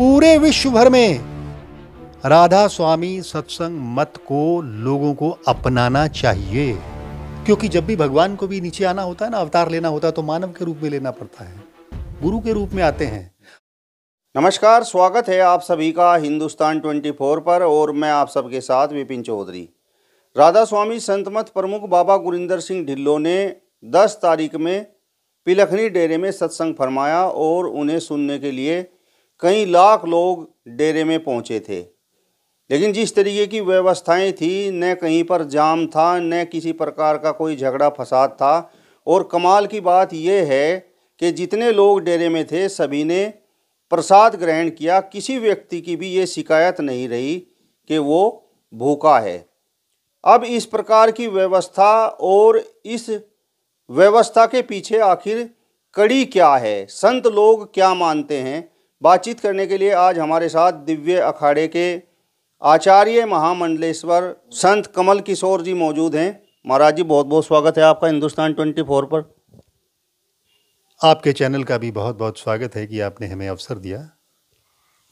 पूरे विश्व भर में राधा स्वामी सत्संग मत को लोगों को अपनाना चाहिए क्योंकि जब भी भगवान को भी नीचे आना होता है ना अवतार लेना होता है तो मानव के रूप में लेना पड़ता है गुरु के रूप में आते हैं नमस्कार स्वागत है आप सभी का हिंदुस्तान 24 पर और मैं आप सबके साथ विपिन चौधरी राधा स्वामी संतमत प्रमुख बाबा गुरिंदर सिंह ढिल्लो ने 10 तारीख में पिलखनी डेरे में सत्संग फरमाया और उन्हें सुनने के लिए कई लाख लोग डेरे में पहुंचे थे लेकिन जिस तरीके की व्यवस्थाएं थी न कहीं पर जाम था न किसी प्रकार का कोई झगड़ा फसाद था और कमाल की बात यह है कि जितने लोग डेरे में थे सभी ने प्रसाद ग्रहण किया किसी व्यक्ति की भी ये शिकायत नहीं रही कि वो भूखा है अब इस प्रकार की व्यवस्था और इस व्यवस्था के पीछे आखिर कड़ी क्या है संत लोग क्या मानते हैं बातचीत करने के लिए आज हमारे साथ दिव्य अखाड़े के आचार्य महामंडलेश्वर संत कमल किशोर जी मौजूद हैं महाराज जी बहुत बहुत स्वागत है आपका हिंदुस्तान 24 पर आपके चैनल का भी बहुत बहुत स्वागत है कि आपने हमें अवसर दिया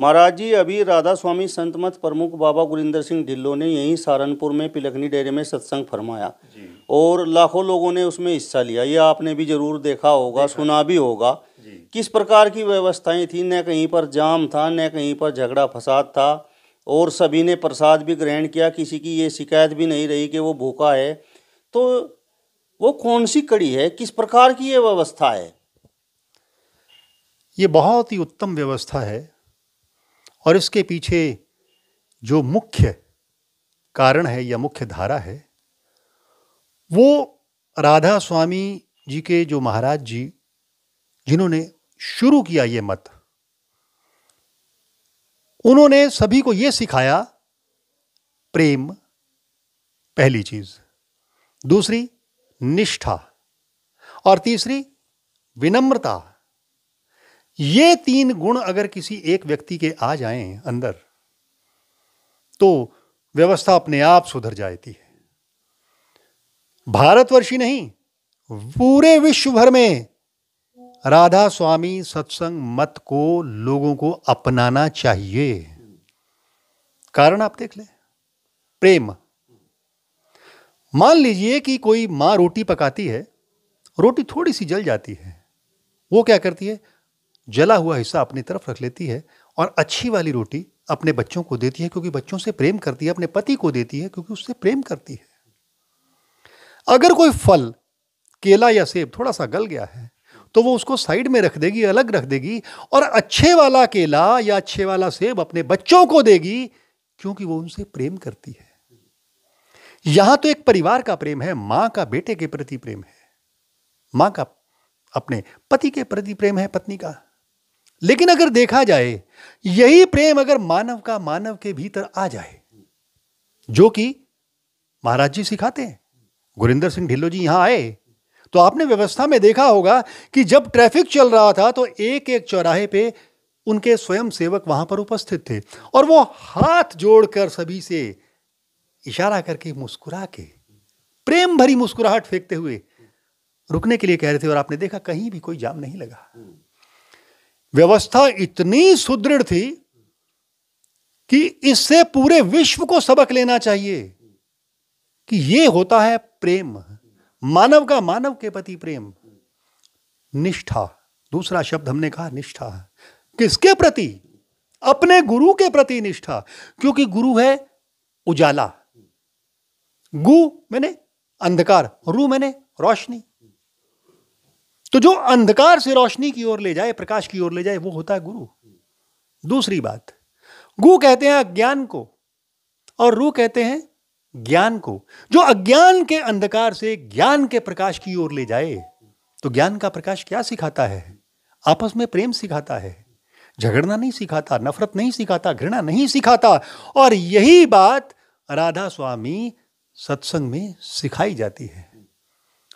महाराज जी अभी राधा स्वामी संतमत प्रमुख बाबा गुरिंदर सिंह ढिल्लो ने यहीं सहारनपुर में पिलखनी डेरे में सत्संग फरमाया और लाखों लोगों ने उसमें हिस्सा लिया ये आपने भी जरूर देखा होगा देखा। सुना भी होगा किस प्रकार की व्यवस्थाएं थी न कहीं पर जाम था न कहीं पर झगड़ा फसाद था और सभी ने प्रसाद भी ग्रहण किया किसी की ये शिकायत भी नहीं रही कि वो भूखा है तो वो कौन सी कड़ी है किस प्रकार की ये व्यवस्था है ये बहुत ही उत्तम व्यवस्था है और इसके पीछे जो मुख्य कारण है या मुख्य धारा है वो राधा स्वामी जी के जो महाराज जी जिन्होंने शुरू किया ये मत उन्होंने सभी को ये सिखाया प्रेम पहली चीज दूसरी निष्ठा और तीसरी विनम्रता ये तीन गुण अगर किसी एक व्यक्ति के आ जाए अंदर तो व्यवस्था अपने आप सुधर जाती है भारतवर्षी नहीं पूरे विश्व भर में राधा स्वामी सत्संग मत को लोगों को अपनाना चाहिए कारण आप देख ले प्रेम मान लीजिए कि कोई मां रोटी पकाती है रोटी थोड़ी सी जल जाती है वो क्या करती है जला हुआ हिस्सा अपनी तरफ रख लेती है और अच्छी वाली रोटी अपने बच्चों को देती है क्योंकि बच्चों से प्रेम करती है अपने पति को देती है क्योंकि उससे प्रेम करती है अगर कोई फल केला या सेब थोड़ा सा गल गया है तो वो उसको साइड में रख देगी अलग रख देगी और अच्छे वाला केला या अच्छे वाला सेब अपने बच्चों को देगी क्योंकि वो उनसे प्रेम करती है यहां तो एक परिवार का प्रेम है मां का बेटे के प्रति प्रेम है मां का अपने पति के प्रति प्रेम है पत्नी का लेकिन अगर देखा जाए यही प्रेम अगर मानव का मानव के भीतर आ जाए जो कि महाराज जी सिखाते हैं गुरिंदर सिंह ढिल्लो जी यहां आए तो आपने व्यवस्था में देखा होगा कि जब ट्रैफिक चल रहा था तो एक एक चौराहे पे उनके स्वयं सेवक वहां पर उपस्थित थे और वो हाथ जोड़कर सभी से इशारा करके मुस्कुरा के प्रेम भरी मुस्कुराहट फेंकते हुए रुकने के लिए कह रहे थे और आपने देखा कहीं भी कोई जाम नहीं लगा व्यवस्था इतनी सुदृढ़ थी कि इससे पूरे विश्व को सबक लेना चाहिए कि यह होता है प्रेम मानव का मानव के प्रति प्रेम निष्ठा दूसरा शब्द हमने कहा निष्ठा किसके प्रति अपने गुरु के प्रति निष्ठा क्योंकि गुरु है उजाला गु मैंने अंधकार रू मैंने रोशनी तो जो अंधकार से रोशनी की ओर ले जाए प्रकाश की ओर ले जाए वो होता है गुरु दूसरी बात गु कहते हैं अज्ञान को और रू कहते हैं ज्ञान को जो अज्ञान के अंधकार से ज्ञान के प्रकाश की ओर ले जाए तो ज्ञान का प्रकाश क्या सिखाता है आपस में प्रेम सिखाता है झगड़ना नहीं सिखाता नफरत नहीं सिखाता घृणा नहीं सिखाता और यही बात राधा स्वामी सत्संग में सिखाई जाती है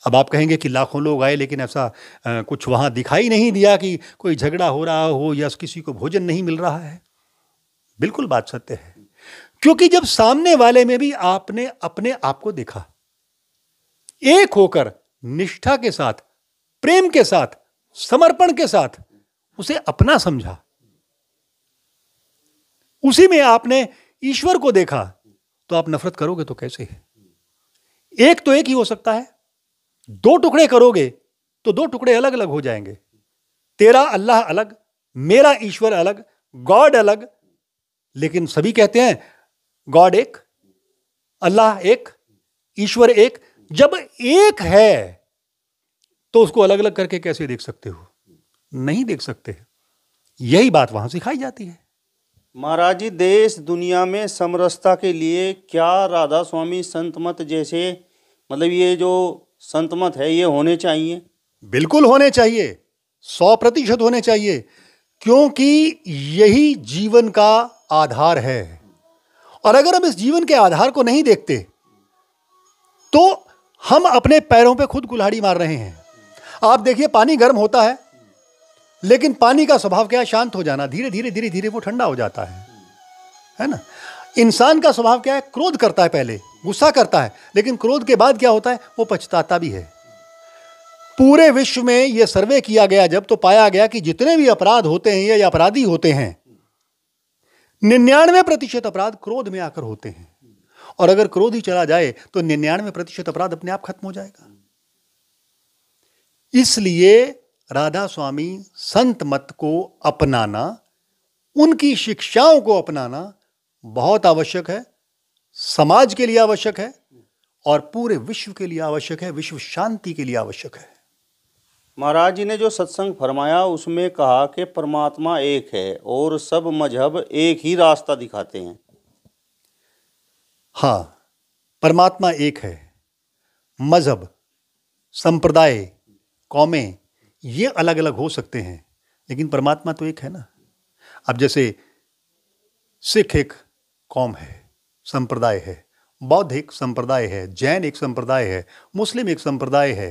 अब आप कहेंगे कि लाखों लोग आए लेकिन ऐसा कुछ वहाँ दिखाई नहीं दिया कि कोई झगड़ा हो रहा हो या किसी को भोजन नहीं मिल रहा है बिल्कुल बात सत्य है क्योंकि जब सामने वाले में भी आपने अपने आप को देखा एक होकर निष्ठा के साथ प्रेम के साथ समर्पण के साथ उसे अपना समझा उसी में आपने ईश्वर को देखा तो आप नफरत करोगे तो कैसे है एक तो एक ही हो सकता है दो टुकड़े करोगे तो दो टुकड़े अलग अलग हो जाएंगे तेरा अल्लाह अलग मेरा ईश्वर अलग गॉड अलग लेकिन सभी कहते हैं गॉड एक अल्लाह एक ईश्वर एक जब एक है तो उसको अलग अलग करके कैसे देख सकते हो नहीं देख सकते यही बात वहां सिखाई जाती है महाराज जी देश दुनिया में समरसता के लिए क्या राधा स्वामी संत मत जैसे मतलब ये जो संत मत है ये होने चाहिए बिल्कुल होने चाहिए सौ प्रतिशत होने चाहिए क्योंकि यही जीवन का आधार है और अगर हम इस जीवन के आधार को नहीं देखते तो हम अपने पैरों पे खुद कुल्हाड़ी मार रहे हैं आप देखिए पानी गर्म होता है लेकिन पानी का स्वभाव क्या है शांत हो जाना धीरे धीरे धीरे धीरे वो ठंडा हो जाता है है ना इंसान का स्वभाव क्या है क्रोध करता है पहले गुस्सा करता है लेकिन क्रोध के बाद क्या होता है वो पछताता भी है पूरे विश्व में यह सर्वे किया गया जब तो पाया गया कि जितने भी अपराध होते हैं या अपराधी होते हैं निन्यानवे प्रतिशत अपराध क्रोध में आकर होते हैं और अगर क्रोध ही चला जाए तो निन्यानवे प्रतिशत अपराध अपने आप खत्म हो जाएगा इसलिए राधा स्वामी संत मत को अपनाना उनकी शिक्षाओं को अपनाना बहुत आवश्यक है समाज के लिए आवश्यक है और पूरे विश्व के लिए आवश्यक है विश्व शांति के लिए आवश्यक है महाराज जी ने जो सत्संग फरमाया उसमें कहा कि परमात्मा एक है और सब मजहब एक ही रास्ता दिखाते हैं हाँ परमात्मा एक है मजहब संप्रदाय कौमें ये अलग अलग हो सकते हैं लेकिन परमात्मा तो एक है ना अब जैसे सिख एक कौम है संप्रदाय है बौद्ध एक संप्रदाय है जैन एक संप्रदाय है मुस्लिम एक संप्रदाय है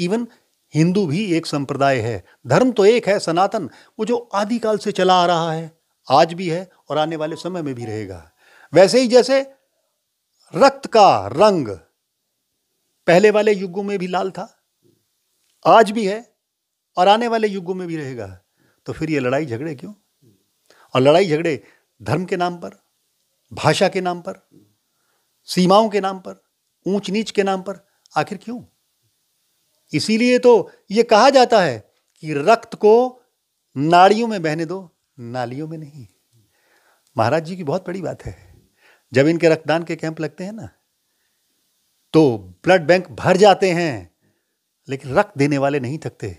इवन हिंदू भी एक संप्रदाय है धर्म तो एक है सनातन वो जो आदिकाल से चला आ रहा है आज भी है और आने वाले समय में भी रहेगा वैसे ही जैसे रक्त का रंग पहले वाले युगों में भी लाल था आज भी है और आने वाले युगों में भी रहेगा तो फिर ये लड़ाई झगड़े क्यों और लड़ाई झगड़े धर्म के नाम पर भाषा के नाम पर सीमाओं के नाम पर ऊंच नीच के नाम पर आखिर क्यों इसीलिए तो ये कहा जाता है कि रक्त को नाड़ियों में बहने दो नालियों में नहीं महाराज जी की बहुत बड़ी बात है जब इनके रक्तदान के कैंप लगते हैं ना तो ब्लड बैंक भर जाते हैं लेकिन रक्त देने वाले नहीं थकते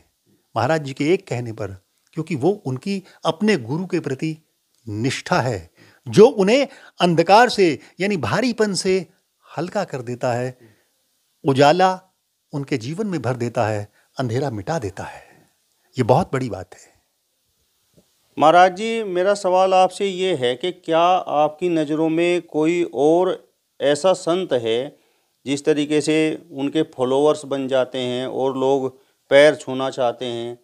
महाराज जी के एक कहने पर क्योंकि वो उनकी अपने गुरु के प्रति निष्ठा है जो उन्हें अंधकार से यानी भारीपन से हल्का कर देता है उजाला उनके जीवन में भर देता है अंधेरा मिटा देता है ये बहुत बड़ी बात है महाराज जी मेरा सवाल आपसे ये है कि क्या आपकी नज़रों में कोई और ऐसा संत है जिस तरीके से उनके फॉलोअर्स बन जाते हैं और लोग पैर छूना चाहते हैं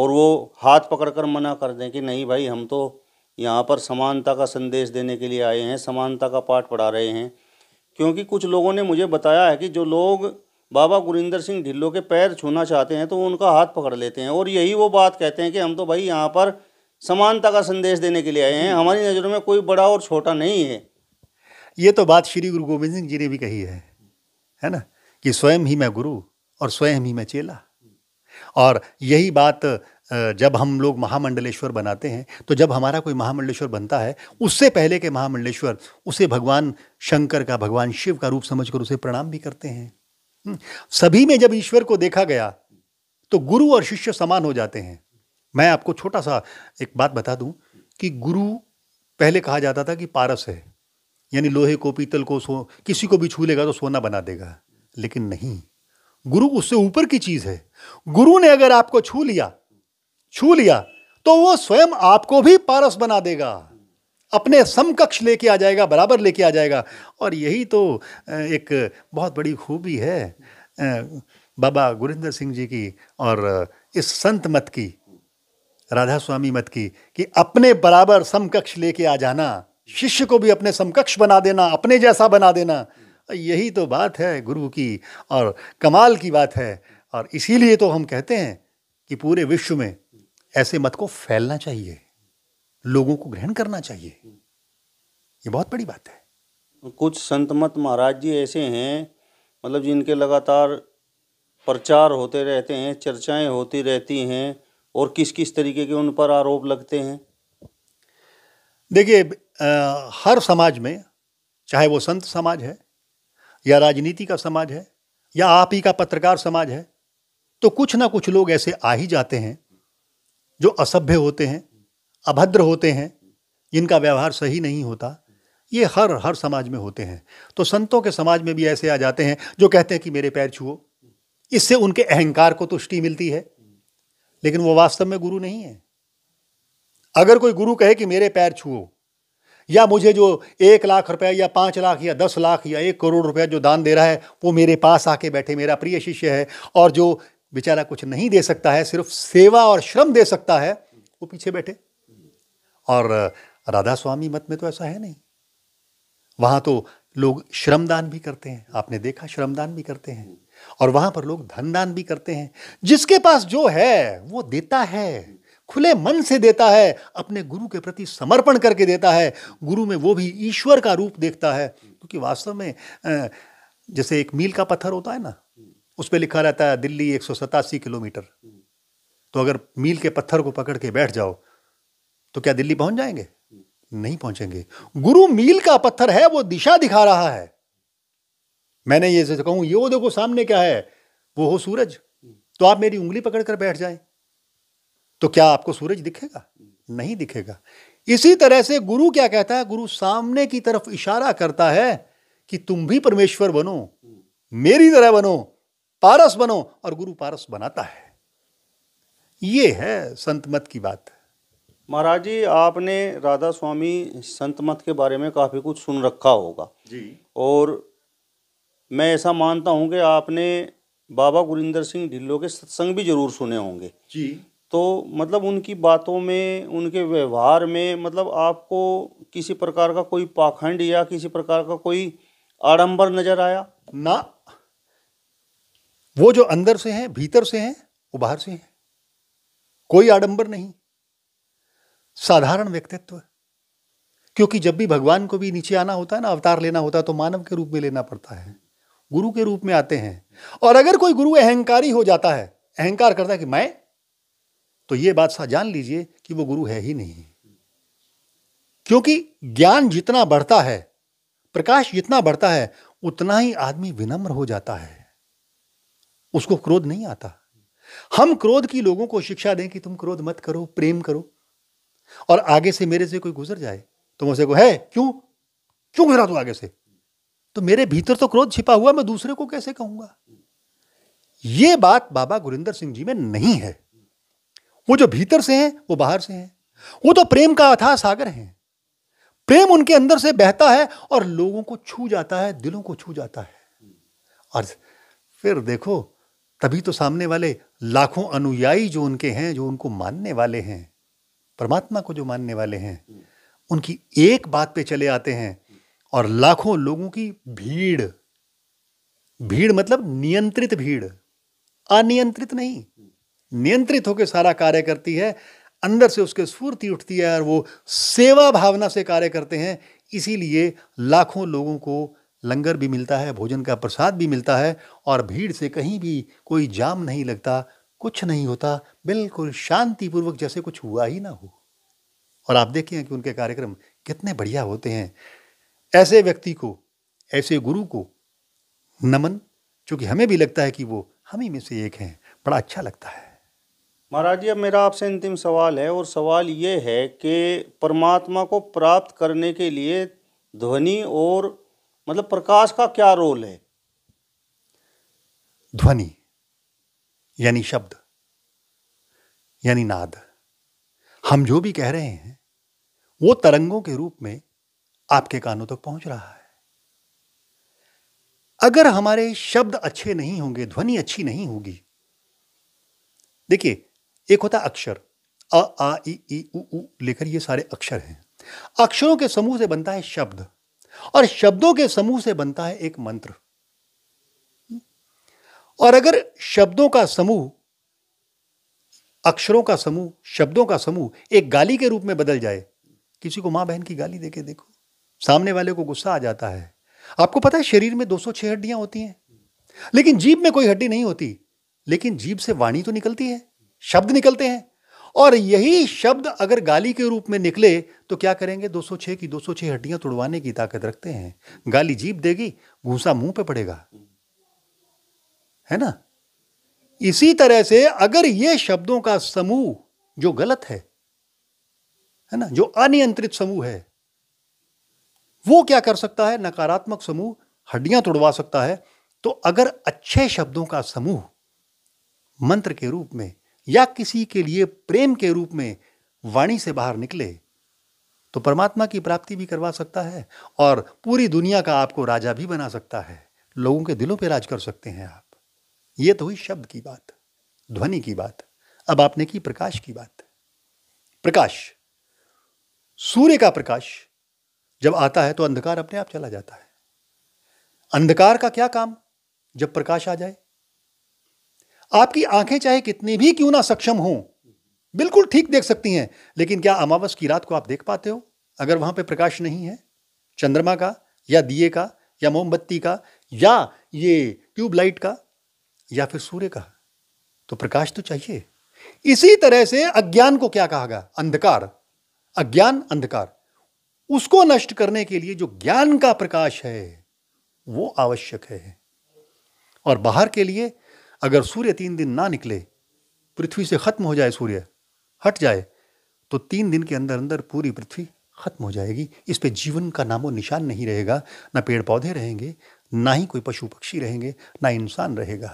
और वो हाथ पकड़कर मना कर दें कि नहीं भाई हम तो यहाँ पर समानता का संदेश देने के लिए आए हैं समानता का पाठ पढ़ा रहे हैं क्योंकि कुछ लोगों ने मुझे बताया है कि जो लोग बाबा गुरिंदर सिंह ढिल्लो के पैर छूना चाहते हैं तो उनका हाथ पकड़ लेते हैं और यही वो बात कहते हैं कि हम तो भाई यहाँ पर समानता का संदेश देने के लिए आए हैं हमारी नज़रों में कोई बड़ा और छोटा नहीं है ये तो बात श्री गुरु गोविंद सिंह जी ने भी कही है है ना कि स्वयं ही मैं गुरु और स्वयं ही मैं चेला और यही बात जब हम लोग महामंडलेश्वर बनाते हैं तो जब हमारा कोई महामंडलेश्वर बनता है उससे पहले के महामंडलेश्वर उसे भगवान शंकर का भगवान शिव का रूप समझकर उसे प्रणाम भी करते हैं हम्म, सभी में जब ईश्वर को देखा गया तो गुरु और शिष्य समान हो जाते हैं मैं आपको छोटा सा एक बात बता दूं कि गुरु पहले कहा जाता था कि पारस है यानी लोहे को पीतल को सो किसी को भी छू लेगा तो सोना बना देगा लेकिन नहीं गुरु उससे ऊपर की चीज़ है गुरु ने अगर आपको छू लिया छू लिया तो वो स्वयं आपको भी पारस बना देगा अपने समकक्ष लेके आ जाएगा बराबर लेके आ जाएगा और यही तो एक बहुत बड़ी खूबी है बाबा गुरिंदर सिंह जी की और इस संत मत की राधा स्वामी मत की कि अपने बराबर समकक्ष लेके आ जाना शिष्य को भी अपने समकक्ष बना देना अपने जैसा बना देना यही तो बात है गुरु की और कमाल की बात है और इसीलिए तो हम कहते हैं कि पूरे विश्व में ऐसे मत को फैलना चाहिए लोगों को ग्रहण करना चाहिए ये बहुत बड़ी बात है कुछ संत मत महाराज जी ऐसे हैं मतलब जिनके लगातार प्रचार होते रहते हैं चर्चाएं होती रहती हैं और किस किस तरीके के उन पर आरोप लगते हैं देखिए हर समाज में चाहे वो संत समाज है या राजनीति का समाज है या आप ही का पत्रकार समाज है तो कुछ ना कुछ लोग ऐसे आ ही जाते हैं जो असभ्य होते हैं अभद्र होते हैं जिनका व्यवहार सही नहीं होता ये हर हर समाज में होते हैं तो संतों के समाज में भी ऐसे आ जाते हैं जो कहते हैं कि मेरे पैर छुओ इससे उनके अहंकार को तुष्टि मिलती है लेकिन वो वास्तव में गुरु नहीं है अगर कोई गुरु कहे कि मेरे पैर छुओ या मुझे जो एक लाख रुपया या पांच लाख या दस लाख या एक करोड़ रुपया जो दान दे रहा है वो मेरे पास आके बैठे मेरा प्रिय शिष्य है और जो बेचारा कुछ नहीं दे सकता है सिर्फ सेवा और श्रम दे सकता है वो पीछे बैठे और राधा स्वामी मत में तो ऐसा है नहीं वहां तो लोग श्रमदान भी करते हैं आपने देखा श्रमदान भी करते हैं और वहां पर लोग धनदान भी करते हैं जिसके पास जो है वो देता है खुले मन से देता है अपने गुरु के प्रति समर्पण करके देता है गुरु में वो भी ईश्वर का रूप देखता है क्योंकि वास्तव में जैसे एक मील का पत्थर होता है ना उस पर लिखा रहता है दिल्ली एक किलोमीटर तो अगर मील के पत्थर को पकड़ के बैठ जाओ तो क्या दिल्ली पहुंच जाएंगे नहीं पहुंचेंगे गुरु मील का पत्थर है वो दिशा दिखा रहा है मैंने ये कहूं ये वो देखो सामने क्या है वो हो सूरज तो आप मेरी उंगली पकड़कर बैठ जाएं तो क्या आपको सूरज दिखेगा नहीं दिखेगा इसी तरह से गुरु क्या कहता है गुरु सामने की तरफ इशारा करता है कि तुम भी परमेश्वर बनो मेरी तरह बनो पारस बनो और गुरु पारस बनाता है ये है संत मत की बात महाराज जी आपने राधा स्वामी संत मत के बारे में काफ़ी कुछ सुन रखा होगा जी और मैं ऐसा मानता हूँ कि आपने बाबा गुरिंदर सिंह ढिल्लो के सत्संग भी जरूर सुने होंगे जी तो मतलब उनकी बातों में उनके व्यवहार में मतलब आपको किसी प्रकार का कोई पाखंड या किसी प्रकार का कोई आडंबर नजर आया ना वो जो अंदर से हैं भीतर से हैं वो बाहर से हैं कोई आडंबर नहीं साधारण व्यक्तित्व क्योंकि जब भी भगवान को भी नीचे आना होता है ना अवतार लेना होता है तो मानव के रूप में लेना पड़ता है गुरु के रूप में आते हैं और अगर कोई गुरु अहंकारी हो जाता है अहंकार करता है कि मैं तो ये बात सा जान लीजिए कि वो गुरु है ही नहीं क्योंकि ज्ञान जितना बढ़ता है प्रकाश जितना बढ़ता है उतना ही आदमी विनम्र हो जाता है उसको क्रोध नहीं आता हम क्रोध की लोगों को शिक्षा दें कि तुम क्रोध मत करो प्रेम करो और आगे से मेरे से कोई गुजर जाए तो मैं उसे को है क्यों क्यों गुजरा तू आगे से तो मेरे भीतर तो क्रोध छिपा हुआ मैं दूसरे को कैसे कहूंगा ये बात बाबा गुरिंदर सिंह जी में नहीं है वो जो भीतर से हैं वो बाहर से हैं वो तो प्रेम का अथा सागर हैं प्रेम उनके अंदर से बहता है और लोगों को छू जाता है दिलों को छू जाता है और फिर देखो तभी तो सामने वाले लाखों अनुयायी जो उनके हैं जो उनको मानने वाले हैं परमात्मा को जो मानने वाले हैं उनकी एक बात पे चले आते हैं और लाखों लोगों की भीड़ भीड़ मतलब नियंत्रित भीड़ अनियंत्रित नहीं नियंत्रित होकर सारा कार्य करती है अंदर से उसके स्फूर्ति उठती है और वो सेवा भावना से कार्य करते हैं इसीलिए लाखों लोगों को लंगर भी मिलता है भोजन का प्रसाद भी मिलता है और भीड़ से कहीं भी कोई जाम नहीं लगता कुछ नहीं होता बिल्कुल शांतिपूर्वक जैसे कुछ हुआ ही ना हो और आप देखें कि उनके कार्यक्रम कितने बढ़िया होते हैं ऐसे व्यक्ति को ऐसे गुरु को नमन चूँकि हमें भी लगता है कि वो हम ही में से एक हैं बड़ा अच्छा लगता है महाराज जी अब मेरा आपसे अंतिम सवाल है और सवाल ये है कि परमात्मा को प्राप्त करने के लिए ध्वनि और मतलब प्रकाश का क्या रोल है ध्वनि यानी शब्द यानी नाद हम जो भी कह रहे हैं वो तरंगों के रूप में आपके कानों तक पहुंच रहा है अगर हमारे शब्द अच्छे नहीं होंगे ध्वनि अच्छी नहीं होगी देखिए एक होता अक्षर अ आ, आ ई उ लेकर ये सारे अक्षर हैं अक्षरों के समूह से बनता है शब्द और शब्दों के समूह से बनता है एक मंत्र और अगर शब्दों का समूह अक्षरों का समूह शब्दों का समूह एक गाली के रूप में बदल जाए किसी को मां बहन की गाली देके देखो सामने वाले को गुस्सा आ जाता है आपको पता है शरीर में 206 हड्डियां होती हैं लेकिन जीभ में कोई हड्डी नहीं होती लेकिन जीभ से वाणी तो निकलती है शब्द निकलते हैं और यही शब्द अगर गाली के रूप में निकले तो क्या करेंगे 206 की 206 हड्डियां तोड़वाने की ताकत रखते हैं गाली जीप देगी घूसा मुंह पे पड़ेगा है ना इसी तरह से अगर ये शब्दों का समूह जो गलत है है ना जो अनियंत्रित समूह है वो क्या कर सकता है नकारात्मक समूह हड्डियां तोड़वा सकता है तो अगर अच्छे शब्दों का समूह मंत्र के रूप में या किसी के लिए प्रेम के रूप में वाणी से बाहर निकले तो परमात्मा की प्राप्ति भी करवा सकता है और पूरी दुनिया का आपको राजा भी बना सकता है लोगों के दिलों पर राज कर सकते हैं आप ये तो हुई शब्द की बात ध्वनि की बात अब आपने की प्रकाश की बात प्रकाश सूर्य का प्रकाश जब आता है तो अंधकार अपने आप चला जाता है अंधकार का क्या काम जब प्रकाश आ जाए आपकी आंखें चाहे कितनी भी क्यों ना सक्षम हों बिल्कुल ठीक देख सकती हैं लेकिन क्या अमावस की रात को आप देख पाते हो अगर वहां पे प्रकाश नहीं है चंद्रमा का या दिए का या मोमबत्ती का या ये ट्यूबलाइट का या फिर सूर्य का तो प्रकाश तो चाहिए इसी तरह से अज्ञान को क्या कहा गया अंधकार अज्ञान अंधकार उसको नष्ट करने के लिए जो ज्ञान का प्रकाश है वो आवश्यक है और बाहर के लिए अगर सूर्य तीन दिन ना निकले पृथ्वी से ख़त्म हो जाए सूर्य हट जाए तो तीन दिन के अंदर अंदर पूरी पृथ्वी ख़त्म हो जाएगी इस पे जीवन का नामो निशान नहीं रहेगा ना पेड़ पौधे रहेंगे ना ही कोई पशु पक्षी रहेंगे ना इंसान रहेगा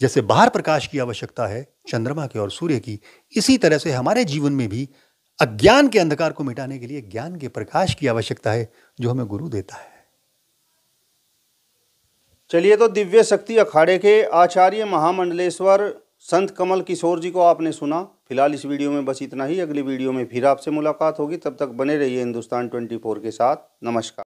जैसे बाहर प्रकाश की आवश्यकता है चंद्रमा के और सूर्य की इसी तरह से हमारे जीवन में भी अज्ञान के अंधकार को मिटाने के लिए ज्ञान के प्रकाश की आवश्यकता है जो हमें गुरु देता है चलिए तो दिव्य शक्ति अखाड़े के आचार्य महामंडलेश्वर संत कमल किशोर जी को आपने सुना फिलहाल इस वीडियो में बस इतना ही अगली वीडियो में फिर आपसे मुलाकात होगी तब तक बने रहिए हिंदुस्तान 24 के साथ नमस्कार